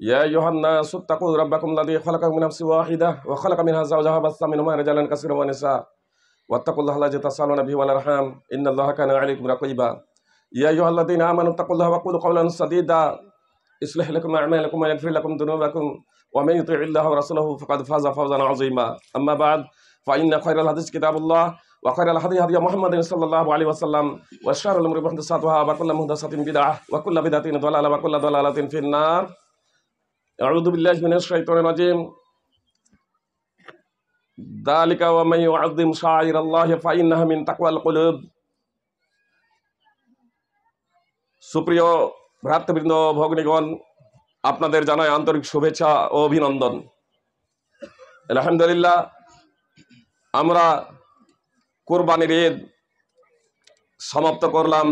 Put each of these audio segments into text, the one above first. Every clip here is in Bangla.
يا أيها الناس اتقوا ربكم الذي خلقكم من نفس واحدة وخلق منها زوجها بث منهما رجالا كثيرا ونساء واتقوا الله الذي تسألون به والأرحام إن الله كان عليكم رقيبا يا أيها الذين آمنوا اتقوا الله وقولوا قولا سديدا يصلح لكم أعمالكم ويغفر لكم ذنوبكم ومن يطيع الله ورسوله فقد فاز فوزا عظيما أما بعد فإن خير الحديث كتاب الله وخير الهدي هدي محمد صلى الله عليه وسلم وشر الأمور محدثاتها وكل محدثة بدعة وكل بدعة ضلالة وكل ضلالة في النار মিনাশ তাকওয়াল সুপ্রিয় ভ্রাতৃবৃন্দ ভগ্নীগণ আপনাদের জানাই আন্তরিক শুভেচ্ছা ও অভিনন্দন আলহামদুলিল্লাহ আমরা কোরবানির ঈদ সমাপ্ত করলাম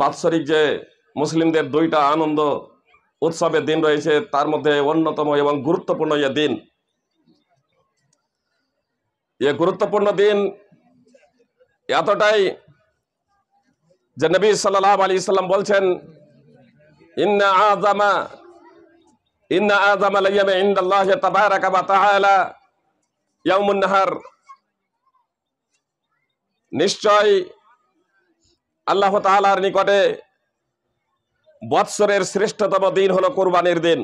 বাৎসরিক যে মুসলিমদের দুইটা আনন্দ উৎসবের দিন রয়েছে তার মধ্যে অন্যতম এবং গুরুত্বপূর্ণ এ দিন এ গুরুত্বপূর্ণ দিন এতটাই যে নবী সাল্লাহ আলী ইসলাম বলছেন ইন্না আজামা ইন্না আজামা নিশ্চয় আল্লাহ তাআলার নিকটে বৎসরের শ্রেষ্ঠতম দিন হলো কোরবানির দিন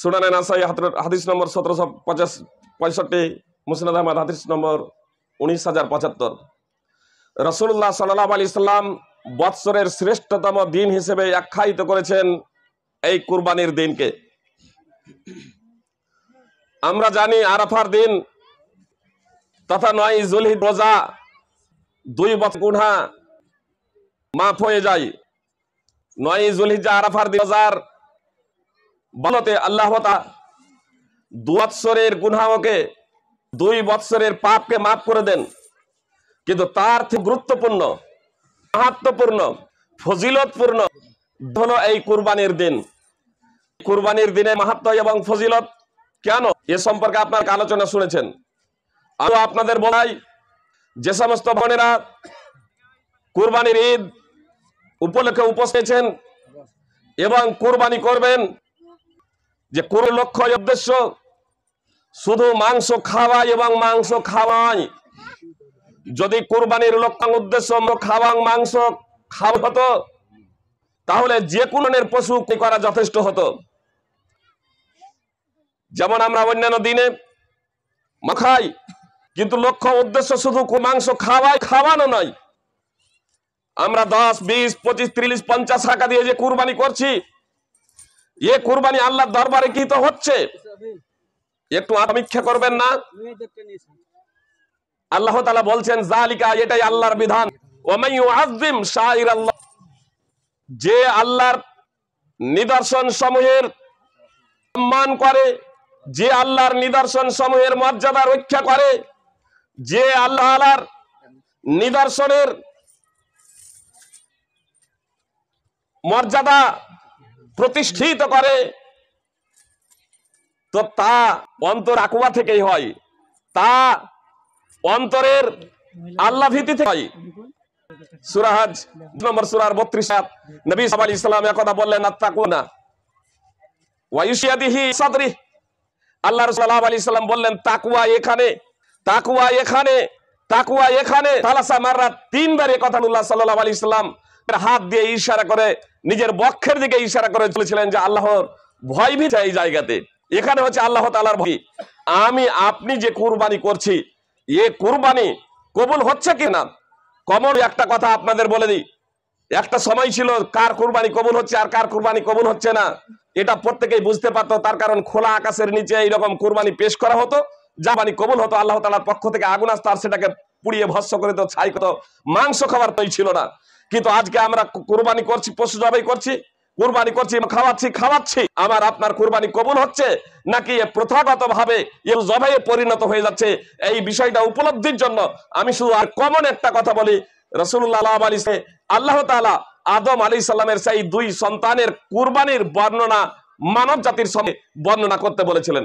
সুনানে নাসাই হাদিস নম্বর সতেরোশো পঁচাশ পঁয়ষট্টি মুসনাদ আহমদ হাদিস নম্বর উনিশ হাজার পঁচাত্তর রসুল্লাহ সাল্লাম আলী ইসলাম বৎসরের শ্রেষ্ঠতম দিন হিসেবে আখ্যায়িত করেছেন এই কুরবানির দিনকে আমরা জানি আরাফার দিন তথা নয় জুলহি রোজা দুই বছর গুনা মাফ হয়ে যাই নয় জুলহিজা আরাফার দুই হাজার বনতে আল্লাহ দু বৎসরের গুনাহকে দুই বৎসরের পাপকে মাফ করে দেন কিন্তু তার থেকে গুরুত্বপূর্ণ মাহাত্মপূর্ণ ফজিলতপূর্ণ ধন এই কুরবানির দিন কুরবানির দিনে মাহাত্ম এবং ফজিলত কেন এ সম্পর্কে আপনার আলোচনা শুনেছেন আরো আপনাদের বলাই যে সমস্ত বোনেরা কুরবানির ঈদ উপলক্ষে উপস্থিতেছেন এবং কুরবানি করবেন যে কোন লক্ষ্য উদ্দেশ্য শুধু মাংস খাওয়া এবং মাংস খাওয়াই যদি কুরবানির লক্ষ্য উদ্দেশ্য খাওয়াং মাংস খাওয়া হতো তাহলে যে কোনো পশু করা যথেষ্ট হতো যেমন আমরা অন্যান্য দিনে মাখাই কিন্তু লক্ষ্য উদ্দেশ্য শুধু মাংস খাওয়াই খাওয়ানো নয় আমরা দশ বিশ পঁচিশ ত্রিশ পঞ্চাশ টাকা দিয়ে যে কুরবানি করছি এ কুরবানি আল্লাহর দরবারে কি তো হচ্ছে একটু আত্মীক্ষা করবেন না আল্লাহ তালা বলছেন জালিকা এটাই আল্লাহর বিধান যে আল্লাহর নিদর্শন সমূহের সম্মান করে যে আল্লাহর নিদর্শন সমূহের মর্যাদা রক্ষা করে যে আল্লাহ আল্লাহর নিদর্শনের মর্যাদা প্রতিষ্ঠিত করে তো তা অন্তর আকুয়া থেকেই হয় তা অন্তরের আল্লাহ ভীতি থেকে হয় সুরাহাজ নম্বর সুরার বত্রিশ নবী সাব ইসলাম একথা বললেন আর ওয়াইসিয়াদিহি সাদরি আল্লাহ বললেন তাকুয়া এখানে তাকুয়া এখানে তাকুয়া এখানে মাররা তিনবার এ কথা সাল্লাহ হাত দিয়ে ইশারা করে নিজের বক্ষের দিকে ইশারা করে চলেছিলেন যে আল্লাহর ভয় ভীত এই জায়গাতে এখানে হচ্ছে আল্লাহ তালার ভয় আমি আপনি যে কুরবানি করছি এ কুরবানি কবুল হচ্ছে কি না কমল একটা কথা আপনাদের বলে দিই একটা সময় ছিল কার কুরবানি কবুল হচ্ছে আর কার কুরবানি কবুল হচ্ছে না এটা প্রত্যেকেই বুঝতে পারতো তার কারণ খোলা আকাশের নিচে এইরকম কুরবানি পেশ করা হতো জাবানি কবুল হতো আল্লাহ তালার পক্ষ থেকে আগুন আসতো আর সেটাকে পুড়িয়ে ভস্য করে তো ছাই করতো মাংস খাবার তৈ ছিল না কিন্তু আজকে আমরা কোরবানি করছি পশু জবাই করছি কোরবানি করছি খাওয়াচ্ছি খাওয়াচ্ছি আমার আপনার কোরবানি কবুল হচ্ছে নাকি প্রথাগত ভাবে জবাইয়ে পরিণত হয়ে যাচ্ছে এই বিষয়টা উপলব্ধির জন্য আমি শুধু আর কমন একটা কথা বলি রসুল্লাহ আল্লাহ তালা আদম আলী সাল্লামের সেই দুই সন্তানের কুরবানির বর্ণনা মানব জাতির সঙ্গে বর্ণনা করতে বলেছিলেন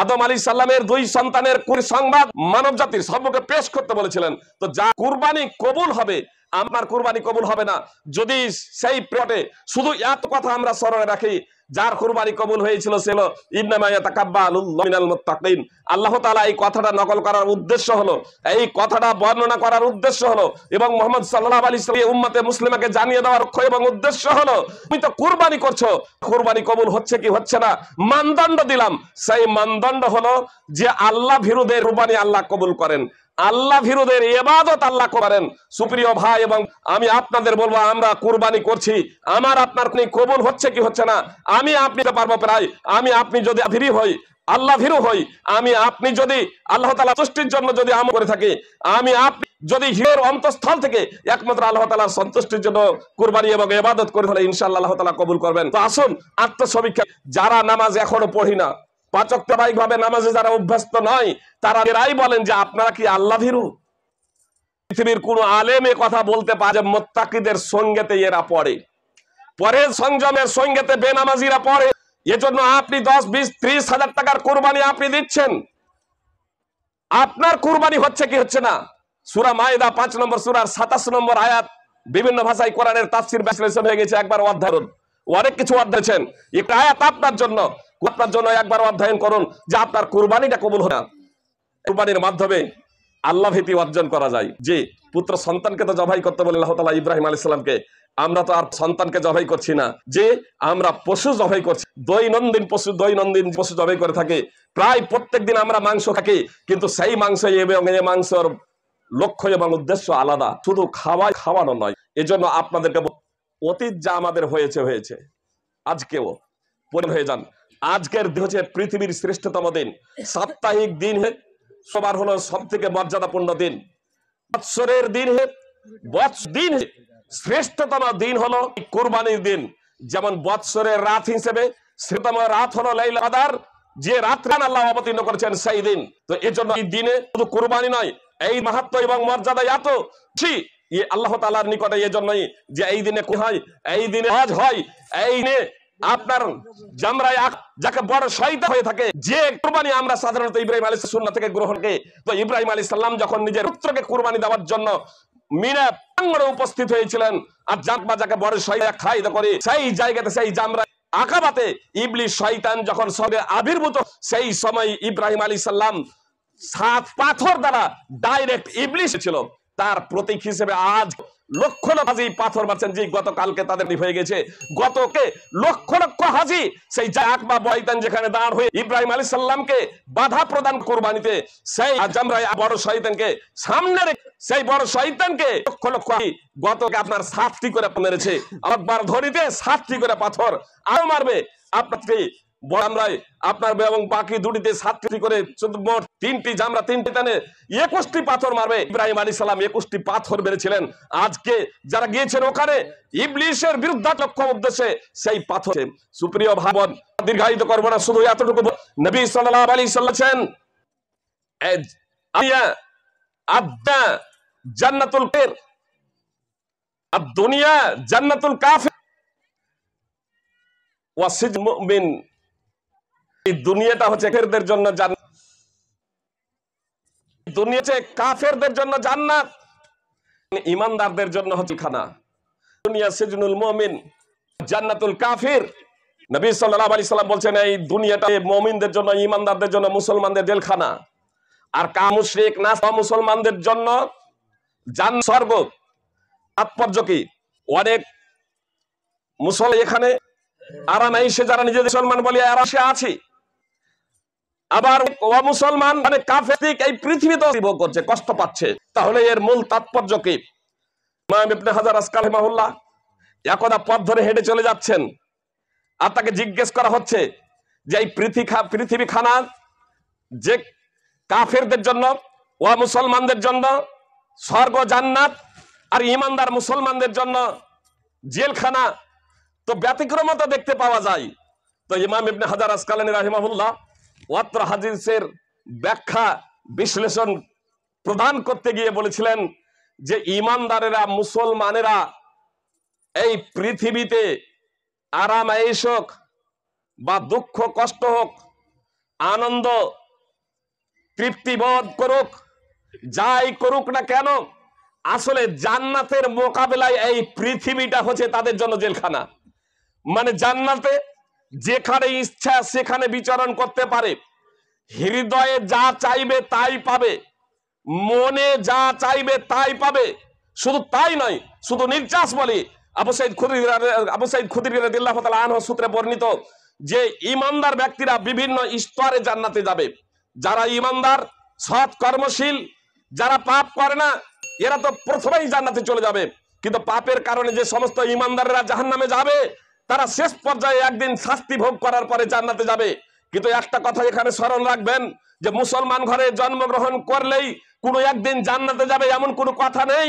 আদম আলী সাল্লামের দুই সন্তানের সংবাদ মানব জাতির সম্মুখে পেশ করতে বলেছিলেন তো যা কুরবানি কবুল হবে আমার কুরবানি কবুল হবে না যদি সেই প্লটে শুধু এত কথা আমরা স্মরণে রাখি যার কুরবানি কবুল হয়েছিল ছিল আল্লাহ তাআলা এই কথাটা নকল করার উদ্দেশ্য হলো এই কথাটা বর্ণনা করার উদ্দেশ্য হলো এবং মোহাম্মদ সাল্লাহ আলী ওয়াসাল্লাম উম্মতে মুসলিমাকে জানিয়ে দেওয়ার লক্ষ্য এবং উদ্দেশ্য হলো তুমি তো কুরবানি করছো কুরবানি কবুল হচ্ছে কি হচ্ছে না মানদণ্ড দিলাম সেই মানদণ্ড হলো যে আল্লাহ ভিরুদের কুরবানি আল্লাহ কবুল করেন আল্লাহ ফিরুদের এবাদত আল্লাহ করেন সুপ্রিয় ভাই এবং আমি আপনাদের বলবো আমরা কুরবানি করছি আমার আপনার কবুল হচ্ছে কি হচ্ছে না আমি আপনি পারবো প্রায় আমি আপনি যদি ফিরি হই আল্লাহ ভিরু হই আমি আপনি যদি আল্লাহ তালা সৃষ্টির জন্য যদি আম করে থাকি আমি আপনি যদি হিরের অন্তঃস্থল থেকে একমাত্র আল্লাহ তালা সন্তুষ্টির জন্য কুরবানি এবং এবাদত করে ফেলে ইনশাল্লাহ আল্লাহ তালা কবুল করবেন তো আসুন আত্মসমীক্ষা যারা নামাজ এখনো পড়ি না পাচক তেবাহিক ভাবে নামাজে যারা অভ্যস্ত নয় তারা এরাই বলেন যে আপনারা কি আল্লাহ ভীরু পৃথিবীর কোন আলেমে কথা বলতে পারে মোত্তাকিদের সঙ্গেতে এরা পড়ে পরে সংযমের সঙ্গেতে বেনামাজিরা পড়ে এজন্য আপনি দশ বিশ ত্রিশ হাজার টাকার কোরবানি আপনি দিচ্ছেন আপনার কোরবানি হচ্ছে কি হচ্ছে না সুরা মায়দা পাঁচ নম্বর সুরার সাতাশ নম্বর আয়াত বিভিন্ন ভাষায় কোরআনের তাফসির বিশ্লেষণ হয়ে গেছে একবার অধ্যায়ন অনেক কিছু অধ্যায়ছেন একটা আয়াত আপনার জন্য আপনার জন্য একবার অধ্যয়ন করুন যে আপনার কোরবানিটা কবুল হয় না কোরবানির মাধ্যমে আল্লাহ ভীতি অর্জন করা যায় যে পুত্র সন্তানকে তো জবাই করতে বলে আল্লাহ তালা ইব্রাহিম আলি সাল্লামকে আমরা তো আর সন্তানকে জবাই করছি না যে আমরা পশু জবাই করছি দৈনন্দিন পশু দৈনন্দিন পশু জবাই করে থাকে প্রায় প্রত্যেক দিন আমরা মাংস খাকি কিন্তু সেই মাংস এবং এ মাংসর লক্ষ্য এবং উদ্দেশ্য আলাদা শুধু খাওয়াই খাওয়ানো নয় এজন্য আপনাদেরকে অতীত যা আমাদের হয়েছে হয়েছে আজকেও পরিণ হয়ে যান আজকের হচ্ছে পৃথিবীর শ্রেষ্ঠতম দিন সাপ্তাহিক দিন হে সবার হলো সব থেকে মর্যাদাপূর্ণ দিন বৎসরের দিন হে বৎস দিন শ্রেষ্ঠতম দিন হলো কুরবানির দিন যেমন বৎসরের রাত হিসেবে শ্রেতম রাত হলো লাইল আদার যে রাত্রান আল্লাহ অবতীর্ণ করেছেন সেই দিন তো এই জন্য এই দিনে শুধু কুরবানি নয় এই মাহাত্ম এবং মর্যাদা এত আল্লাহ তালার নিকটে এই জন্যই যে এই দিনে হয় এই দিনে আজ হয় এই দিনে আপনার জামরায় যাকে বড় শয়তা হয়ে থাকে যে কুরবানি আমরা সাধারণত ইব্রাহিম আলী সুন্না থেকে গ্রহণকে তো ইব্রাহিম আলী সাল্লাম যখন নিজের পুত্রকে কুরবানি দেওয়ার জন্য মিনা প্রাঙ্গণে উপস্থিত হয়েছিলেন আর জাকবা যাকে বড় শয়তা খায়িত করে সেই জায়গাতে সেই জামরাই আকাবাতে ইবলি শয়তান যখন সঙ্গে আবির্ভূত সেই সময় ইব্রাহিম আলী সাল্লাম সাত পাথর দ্বারা ডাইরেক্ট ইবলিশ ছিল তার প্রতীক হিসেবে আজ লক্ষ লক্ষ হাজি পাথর মারছেন যে গতকালকে তাদের হয়ে গেছে গতকে লক্ষ লক্ষ হাজি সেই জাক বা বয়তান যেখানে দাঁড় হয়ে ইব্রাহিম আলী সাল্লামকে বাধা প্রদান কোরবানিতে সেই আজামরাই বড় শহীদানকে সামনে সেই বড় শহীদানকে লক্ষ লক্ষ গতকে আপনার সাতটি করে মেরেছে আবার ধরিতে সাতটি করে পাথর আরো মারবে আপনাকে বড়ামরাই আপনার এবং বাকি দুটিতে সাতটি করে মোট তিনটি জামরা তিনটি টানে একুশটি পাথর মারবে ইব্রাহিম আলী সালাম একুশটি পাথর মেরেছিলেন আজকে যারা গিয়েছেন ওখানে ইবলিশের বিরুদ্ধা লক্ষ্য উদ্দেশ্যে সেই পাথর সুপ্রিয় ভাবন দীর্ঘায়িত করবো না শুধু এতটুকু নবী সাল্লাম আলী সাল্লাছেন আদ্দা জান্নাতুল কের আর দুনিয়া জান্নাতুল কাফের ওয়াসিজ মুমিন এই দুনিয়াটা হচ্ছে কাফেরদের জন্য জান্নাত দুনিয়া হচ্ছে কাফেরদের জন্য জান্নাত ইমানদারদের জন্য হচ্ছে খানা দুনিয়া সিজনুল মুমিন জান্নাতুল কাফির নবী সাল্লাল্লাহু আলাইহি সাল্লাম এই দুনিয়াটা মুমিনদের জন্য ইমানদারদের জন্য মুসলমানদের জেলখানা আর কা মুশরিক না মুসলমানদের জন্য জান স্বর্গ তাৎপর্য কি অনেক মুসল এখানে আরাম সে যারা নিজেদের মুসলমান বলিয়া আরাম সে আছি আবার ওয়া মুসলমান মানে কাফেরিক এই পৃথিবীতে জীবন করছে কষ্ট পাচ্ছে তাহলে এর মূল তাৎপর্য কি ইমাম ইবনে হাজার আসকাল মাহুল্লাহ একদা পথ ধরে হেঁটে চলে যাচ্ছেন আর তাকে জিজ্ঞেস করা হচ্ছে যে এই পৃথিবী পৃথিবী খানা যে কাফেরদের জন্য ওয়া মুসলমানদের জন্য স্বর্গ জান্নাত আর ইমানদার মুসলমানদের জন্য জেলখানা তো ব্যতিক্রমতা দেখতে পাওয়া যায় তো ইমাম ইবনে হাজার আসকালানি রাহিমাহুল্লাহ ওয়াত্র হাদিসের ব্যাখ্যা বিশ্লেষণ প্রদান করতে গিয়ে বলেছিলেন যে ইমানদারেরা মুসলমানেরা এই পৃথিবীতে আরাম হোক বা দুঃখ কষ্ট হোক আনন্দ তৃপ্তিবোধ করুক যাই করুক না কেন আসলে জান্নাতের মোকাবেলায় এই পৃথিবীটা হচ্ছে তাদের জন্য জেলখানা মানে জান্নাতে যেখানে ইচ্ছা সেখানে বিচরণ করতে পারে হৃদয়ে যা চাইবে তাই পাবে মনে যা চাইবে তাই পাবে শুধু তাই নয় শুধু নির্যাস বলি আবু সাইদ খুদির আবু সাইদ খুদির দিল্লাহ আনহ সূত্রে বর্ণিত যে ইমানদার ব্যক্তিরা বিভিন্ন স্তরে জান্নাতে যাবে যারা ইমানদার সৎ কর্মশীল যারা পাপ করে না এরা তো প্রথমেই জান্নাতে চলে যাবে কিন্তু পাপের কারণে যে সমস্ত ইমানদারেরা জাহান নামে যাবে তারা শেষ পর্যায়ে একদিন শাস্তি ভোগ করার পরে জান্নাতে যাবে কিন্তু একটা কথা এখানে স্মরণ রাখবেন যে মুসলমান ঘরে জন্মগ্রহণ করলেই কোনো একদিন জান্নাতে যাবে এমন কোনো কথা নেই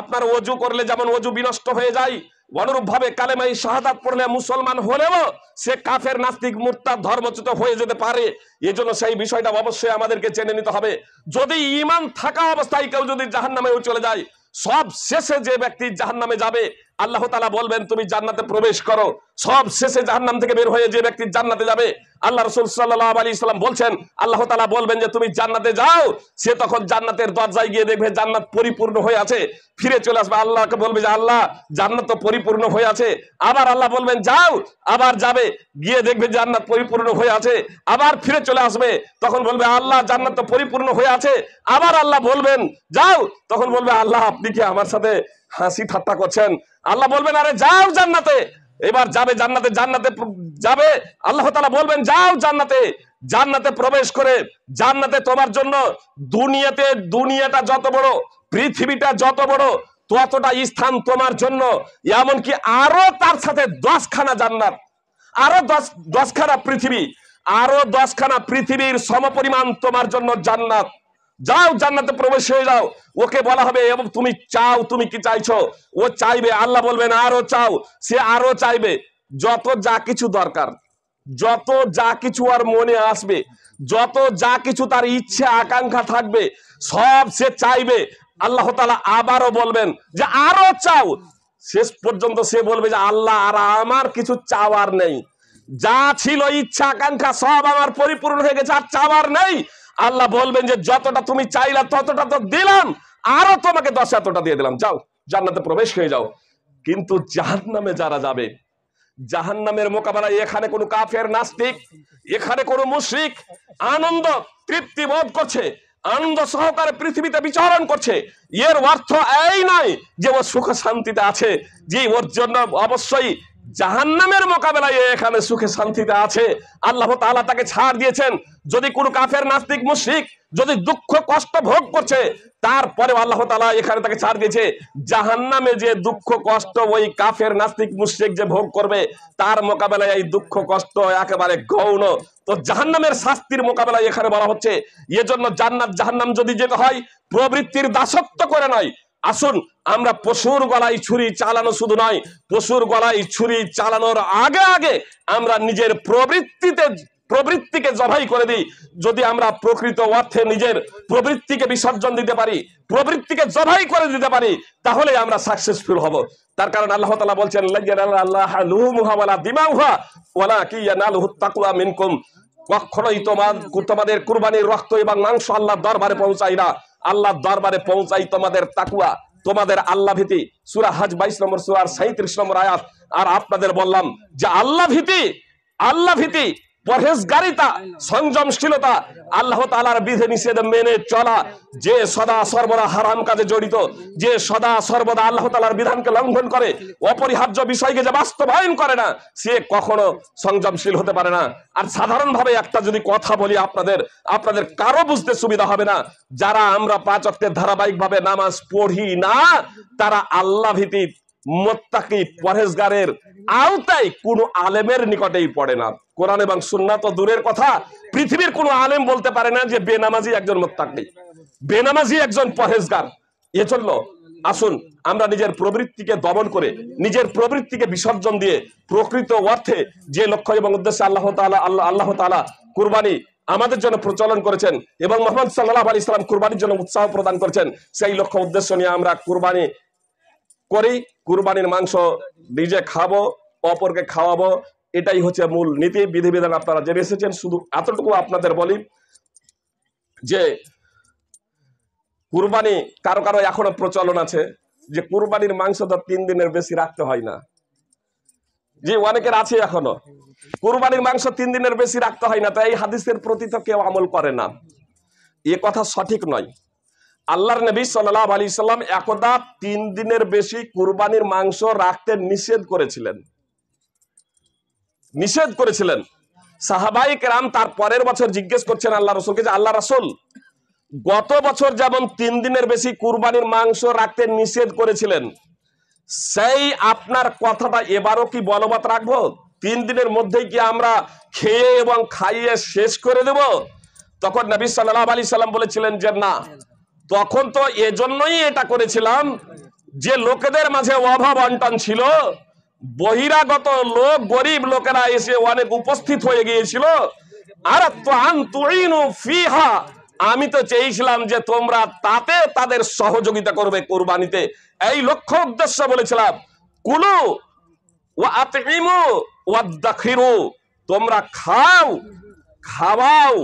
আপনার অজু করলে যেমন অজু বিনষ্ট হয়ে যায় অনুরূপ ভাবে কালেমাই শাহাদ পড়লে মুসলমান হলেও সে কাফের নাস্তিক মুরতাদ ধর্মচ্যুত হয়ে যেতে পারে এজন্য সেই বিষয়টা অবশ্যই আমাদেরকে চেনে নিতে হবে যদি ইমান থাকা অবস্থায় কেউ যদি জাহান নামেও চলে যায় সব শেষে যে ব্যক্তি জাহান নামে যাবে আল্লাহ তালা বলবেন তুমি জান্নাতে প্রবেশ করো সব শেষে জাহান্নাম থেকে বের হয়ে যে ব্যক্তি জান্নাতে যাবে আল্লাহ রসুল সাল্লাহ আলী ইসলাম বলছেন আল্লাহ তালা বলবেন যে তুমি জান্নাতে যাও সে তখন জান্নাতের দরজায় গিয়ে দেখবে জান্নাত পরিপূর্ণ হয়ে আছে ফিরে চলে আসবে আল্লাহকে বলবে যে আল্লাহ জান্নাত তো পরিপূর্ণ হয়ে আছে আবার আল্লাহ বলবেন যাও আবার যাবে গিয়ে দেখবে জান্নাত পরিপূর্ণ হয়ে আছে আবার ফিরে চলে আসবে তখন বলবে আল্লাহ জান্নাত তো পরিপূর্ণ হয়ে আছে আবার আল্লাহ বলবেন যাও তখন বলবে আল্লাহ আপনি কি আমার সাথে হাসি ঠাট্টা করছেন আল্লাহ বলবেন আরে যাও জান্নাতে এবার যাবে জান্নাতে জান্নাতে যাবে আল্লাহ তালা বলবেন যাও জান্নাতে জান্নাতে প্রবেশ করে জান্নাতে তোমার জন্য দুনিয়াতে দুনিয়াটা যত বড় পৃথিবীটা যত বড় ততটা স্থান তোমার জন্য এমনকি আরো তার সাথে দশখানা জান্নাত আরো দশ দশখানা পৃথিবী আরো দশখানা পৃথিবীর সমপরিমাণ তোমার জন্য জান্নাত যাও জান্নাতে প্রবেশ হয়ে যাও ওকে বলা হবে এবং তুমি চাও তুমি কি চাইছো ও চাইবে আল্লাহ বলবেন আরো চাও সে আরো চাইবে যত যা কিছু দরকার যত যা কিছু আর মনে আসবে যত যা কিছু তার ইচ্ছে আকাঙ্ক্ষা থাকবে সব সে চাইবে আল্লাহ তালা আবারও বলবেন যে আরো চাও শেষ পর্যন্ত সে বলবে যে আল্লাহ আর আমার কিছু চাওয়ার নেই যা ছিল ইচ্ছা আকাঙ্ক্ষা সব আমার পরিপূর্ণ হয়ে গেছে আর চাওয়ার নেই আল্লাহ বলবেন যে যতটা তুমি চাইলা ততটা তো দিলাম আরো তোমাকে দশ এতটা দিয়ে দিলাম যাও জান্নাতে প্রবেশ হয়ে যাও কিন্তু জাহান নামে যারা যাবে জাহান নামের মোকাবেলায় এখানে কোনো কাফের নাস্তিক এখানে কোনো মুশ্রিক আনন্দ তৃপ্তি বোধ করছে আনন্দ সহকারে পৃথিবীতে বিচরণ করছে এর অর্থ এই নয় যে ও সুখ শান্তিতে আছে যে ওর জন্য অবশ্যই জাহান নামের মোকাবেলায় এখানে সুখে শান্তিতে আছে আল্লাহ তালা তাকে ছাড় দিয়েছেন যদি কোনো কাফের নাস্তিক মুশ্রিক যদি দুঃখ কষ্ট ভোগ করছে তারপরে আল্লাহ তালা এখানে তাকে ছাড় দিয়েছে জাহান নামে যে দুঃখ কষ্ট ওই কাফের নাস্তিক মুশ্রিক যে ভোগ করবে তার মোকাবেলায় এই দুঃখ কষ্ট একেবারে গৌণ তো জাহান নামের শাস্তির মোকাবেলায় এখানে বলা হচ্ছে এজন্য জান্নাত জাহান্নাম যদি যেতে হয় প্রবৃত্তির দাসত্ব করে নয় আসুন আমরা পশুর গলায় ছুরি চালানো শুধু নয় পশুর গলায় ছুরি চালানোর আগে আগে আমরা নিজের প্রবৃত্তিতে প্রবৃত্তিকে জবাই করে দিই যদি আমরা প্রকৃত অর্থে নিজের প্রবৃত্তিকে বিসর্জন দিতে পারি প্রবৃত্তিকে জবাই করে দিতে পারি তাহলে আমরা সাকসেসফুল হব তার কারণ আল্লাহ তালা বলছেন কখনোই তোমার তোমাদের কুরবানির রক্ত এবং মাংস আল্লাহ দরবারে পৌঁছায় না আল্লাহ দরবারে পৌঁছাই তোমাদের তাকুয়া তোমাদের আল্লাহ ভীতি সুরা হাজ বাইশ নম্বর সুরার সাঁত্রিশ নম্বর আয়াত আর আপনাদের বললাম যে আল্লাহ ভীতি আল্লাহ ভীতি পরহেজগারিতা সংযমশীলতা আল্লাহ তালার বিধে নিষেধ মেনে চলা যে সদা সর্বদা হারাম কাজে জড়িত যে সদা সর্বদা আল্লাহ তালার বিধানকে লঙ্ঘন করে অপরিহার্য বিষয়কে যে বাস্তবায়ন করে না সে কখনো সংযমশীল হতে পারে না আর সাধারণভাবে একটা যদি কথা বলি আপনাদের আপনাদের কারো বুঝতে সুবিধা হবে না যারা আমরা পাঁচ ধারাবাহিকভাবে নামাজ পড়ি না তারা আল্লাহ ভীতি মোত্তাকি পরহেজগারের আওতায় কোনো আলেমের নিকটেই পড়ে না কোরআন এবং সুন্না তো দূরের কথা পৃথিবীর কোনো আলেম বলতে পারে না যে বেনামাজি একজন মোত্তাকি বেনামাজি একজন আসুন আমরা নিজের প্রবৃত্তিকে দমন করে নিজের প্রবৃত্তিকে বিসর্জন দিয়ে প্রকৃত অর্থে যে লক্ষ্য এবং উদ্দেশ্যে আল্লাহ তালা আল্লাহ আল্লাহ তালা কুরবানি আমাদের জন্য প্রচলন করেছেন এবং মোহাম্মদ সাল্লাহ আলী ইসলাম কুরবানির জন্য উৎসাহ প্রদান করেছেন সেই লক্ষ্য উদ্দেশ্য নিয়ে আমরা কুরবানি করি কুরবানির মাংস নিজে খাবো অপরকে খাওয়াবো এটাই হচ্ছে মূল নীতি বিধিবিধান আপনারা জেনে এসেছেন শুধু এতটুকু আপনাদের বলি যে কুরবানি কারো কারো এখনো প্রচলন আছে যে কুরবানির মাংস তো তিন দিনের বেশি রাখতে হয় না যে অনেকের আছে এখনো কুরবানির মাংস তিন দিনের বেশি রাখতে হয় না তাই এই হাদিসের প্রতি তো কেউ আমল করে না এ কথা সঠিক নয় আল্লাহর নবী সাল্লাহ আলি সাল্লাম একদা তিন দিনের বেশি কুরবানির মাংস রাখতে নিষেধ করেছিলেন নিষেধ করেছিলেন সাহাবাই কেরাম তার পরের বছর জিজ্ঞেস করছেন আল্লাহ রসুলকে যে আল্লাহ রসুল গত বছর যেমন তিন দিনের বেশি কুরবানির মাংস রাখতে নিষেধ করেছিলেন সেই আপনার কথাটা এবারও কি বলবৎ রাখবো তিন দিনের মধ্যে কি আমরা খেয়ে এবং খাইয়ে শেষ করে দেব তখন নবী সাল্লাহ আলি সাল্লাম বলেছিলেন যে না তখন তো এজন্যই এটা করেছিলাম যে লোকেদের মাঝে অভাব অন্টন ছিল বহিরাগত লোক গরিব লোকেরা এসে অনেক উপস্থিত হয়ে গিয়েছিল আর ফিহা আমি তো চেয়েছিলাম যে তোমরা তাতে তাদের সহযোগিতা করবে কোরবানিতে এই লক্ষ্য উদ্দেশ্য বলেছিলাম কুলু ও আতিমু ওয়াদ্দাখিরু তোমরা খাও খাওয়াও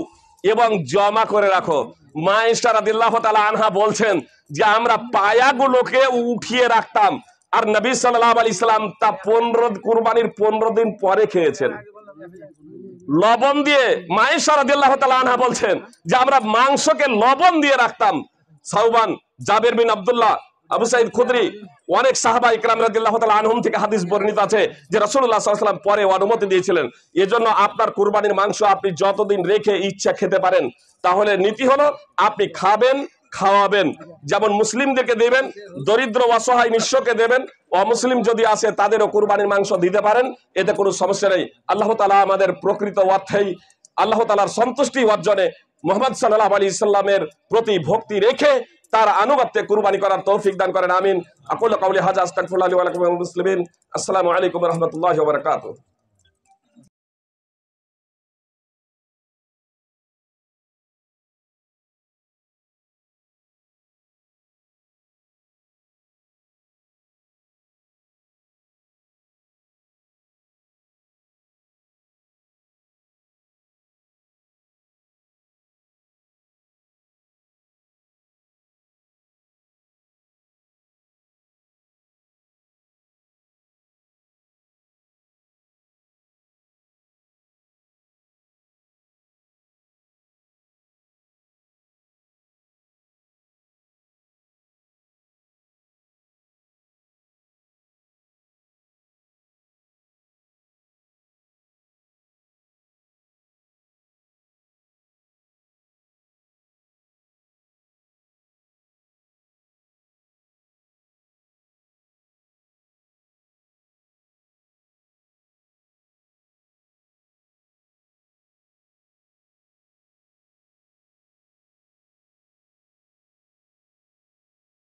এবং জমা করে রাখো মা আনহা বলছেন যে আমরা পায়াগুলোকে উঠিয়ে রাখতাম আর নবী সাল্লাহ আল ইসলাম তা পনেরো কুরবানির পনেরো দিন পরে খেয়েছেন লবণ দিয়ে মায়ের সারাদিল্লাহ তালা আনহা বলছেন যে আমরা মাংসকে লবণ দিয়ে রাখতাম সাউবান জাবের বিন আবদুল্লাহ আবু সাইদ খুদ্রি অনেক সাহাবা ইকরাম রাজিল্লাহ থেকে হাদিস বর্ণিত আছে যে রসুল্লাহ সাল্লাম পরে অনুমতি দিয়েছিলেন এজন্য আপনার কুরবানির মাংস আপনি যতদিন রেখে ইচ্ছা খেতে পারেন তাহলে নীতি হলো আপনি খাবেন খাওয়াবেন যেমন মুসলিমদেরকে দেবেন দরিদ্র অসহায় নিঃস্বকে দেবেন অমুসলিম যদি আসে তাদেরও কুরবানির মাংস দিতে পারেন এতে কোনো সমস্যা নেই আল্লাহ তালা আমাদের প্রকৃত অর্থেই আল্লাহ তালার সন্তুষ্টি অর্জনে মোহাম্মদ সাল্লাহ আলী ইসলামের প্রতি ভক্তি রেখে তার আনুগত্যে কুরবানি করার তৌফিক দান করেন আমিন আকুল কাউলি হাজা আস্তাকফুল্লাহ মুসলিম আসসালামু আলাইকুম রহমতুল্লাহ বারকাতুহ